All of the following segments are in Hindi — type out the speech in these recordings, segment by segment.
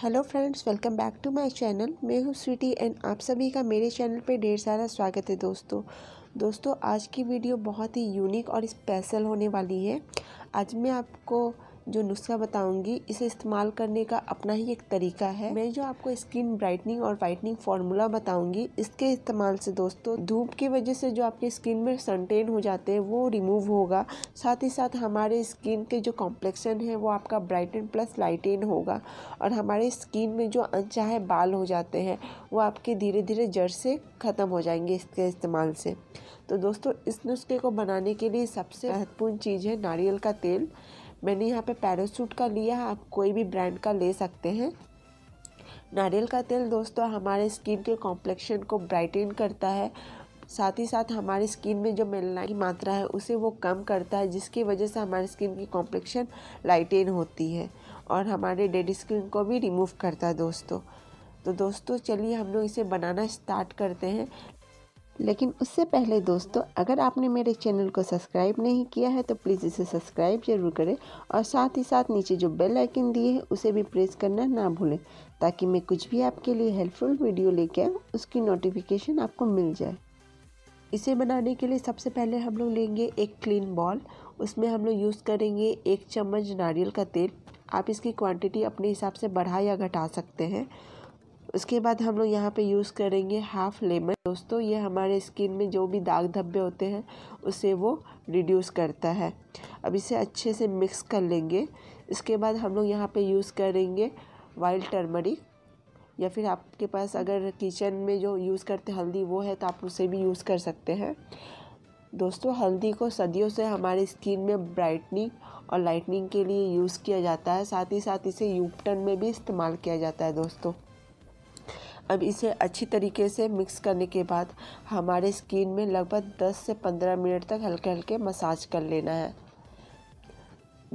hello friends welcome back to my channel मैं हूँ स्वीटी एंड आप सभी का मेरे चैनल पे ढेर सारा स्वागत है दोस्तों दोस्तों आज की वीडियो बहुत ही यूनिक और स्पेशल होने वाली है आज मैं आपको जो नुस्खा बताऊंगी इसे इस्तेमाल करने का अपना ही एक तरीका है मैं जो आपको स्किन ब्राइटनिंग और वाइटनिंग फार्मूला बताऊंगी इसके इस्तेमाल से दोस्तों धूप की वजह से जो आपके स्किन में सनटेन हो जाते हैं वो रिमूव होगा साथ ही साथ हमारे स्किन के जो कॉम्प्लेक्शन है वो आपका ब्राइटन प्लस लाइटेन होगा और हमारे स्किन में जो अनचाहे बाल हो जाते हैं वो आपके धीरे धीरे जड़ से ख़त्म हो जाएंगे इसके इस्तेमाल से तो दोस्तों इस नुस्खे को बनाने के लिए सबसे महत्वपूर्ण चीज़ है नारियल का तेल मैंने यहाँ पे पैरासूट का लिया है आप कोई भी ब्रांड का ले सकते हैं नारियल का तेल दोस्तों हमारे स्किन के कॉम्प्लेक्शन को ब्राइटन करता है साथ ही साथ हमारी स्किन में जो मेलानाइन की मात्रा है उसे वो कम करता है जिसकी वजह से हमारी स्किन की कॉम्प्लेक्शन लाइटेन होती है और हमारे डेड स्किन को भी रिमूव करता है दोस्तों तो दोस्तों चलिए हम लोग इसे बनाना स्टार्ट करते हैं लेकिन उससे पहले दोस्तों अगर आपने मेरे चैनल को सब्सक्राइब नहीं किया है तो प्लीज़ इसे सब्सक्राइब जरूर करें और साथ ही साथ नीचे जो बेल आइकन दिए है उसे भी प्रेस करना ना भूलें ताकि मैं कुछ भी आपके लिए हेल्पफुल वीडियो लेके आऊँ उसकी नोटिफिकेशन आपको मिल जाए इसे बनाने के लिए सबसे पहले हम लोग लेंगे एक क्लीन बॉल उसमें हम लोग यूज़ करेंगे एक चम्मच नारियल का तेल आप इसकी क्वान्टिटी अपने हिसाब से बढ़ा या घटा सकते हैं उसके बाद हम लोग यहाँ पे यूज़ करेंगे हाफ लेमन दोस्तों ये हमारे स्किन में जो भी दाग धब्बे होते हैं उसे वो रिड्यूस करता है अब इसे अच्छे से मिक्स कर लेंगे इसके बाद हम लोग यहाँ पे यूज़ करेंगे वाइल्ड टर्मरिक या फिर आपके पास अगर किचन में जो यूज़ करते हल्दी वो है तो आप उसे भी यूज़ कर सकते हैं दोस्तों हल्दी को सदियों से हमारे स्किन में ब्राइटनिंग और लाइटनिंग के लिए यूज़ किया जाता है साथ ही साथ इसे यूपटन में भी इस्तेमाल किया जाता है दोस्तों अब इसे अच्छी तरीके से मिक्स करने के बाद हमारे स्किन में लगभग 10 से 15 मिनट तक हल्के हल्के मसाज कर लेना है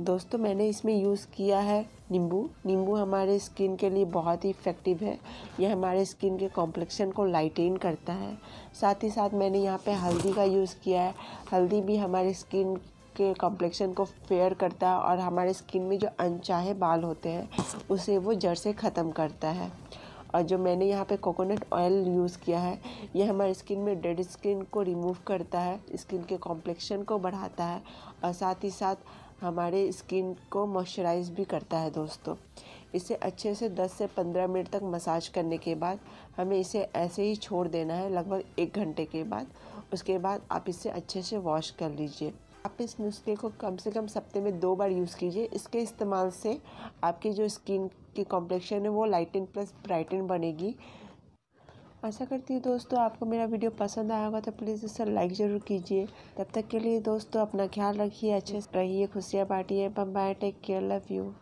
दोस्तों मैंने इसमें यूज़ किया है नींबू नींबू हमारे स्किन के लिए बहुत ही इफ़ेक्टिव है यह हमारे स्किन के कॉम्प्लेक्शन को लाइटेन करता है साथ ही साथ मैंने यहाँ पे हल्दी का यूज़ किया है हल्दी भी हमारे स्किन के कॉम्प्लेक्शन को फेयर करता है और हमारे स्किन में जो अनचाहे बाल होते हैं उसे वो जड़ से ख़त्म करता है और जो मैंने यहाँ पे कोकोनट ऑयल यूज़ किया है यह हमारे स्किन में डेड स्किन को रिमूव करता है स्किन के कॉम्प्लेक्शन को बढ़ाता है और साथ ही साथ हमारे स्किन को मॉइस्चराइज भी करता है दोस्तों इसे अच्छे से 10 से 15 मिनट तक मसाज करने के बाद हमें इसे ऐसे ही छोड़ देना है लगभग एक घंटे के बाद उसके बाद आप इसे अच्छे से वॉश कर लीजिए आप इस नुस्खे को कम से कम सप्ते में दो बार यूज़ कीजिए इसके इस्तेमाल से आपकी जो स्किन की कॉम्प्लेक्शन है वो लाइटन प्लस ब्राइटन बनेगी ऐसा करती हूँ दोस्तों आपको मेरा वीडियो पसंद आया होगा तो प्लीज़ इसे लाइक ज़रूर कीजिए तब तक के लिए दोस्तों अपना ख्याल रखिए अच्छे रहिए खुशियाँ बम bye take care love you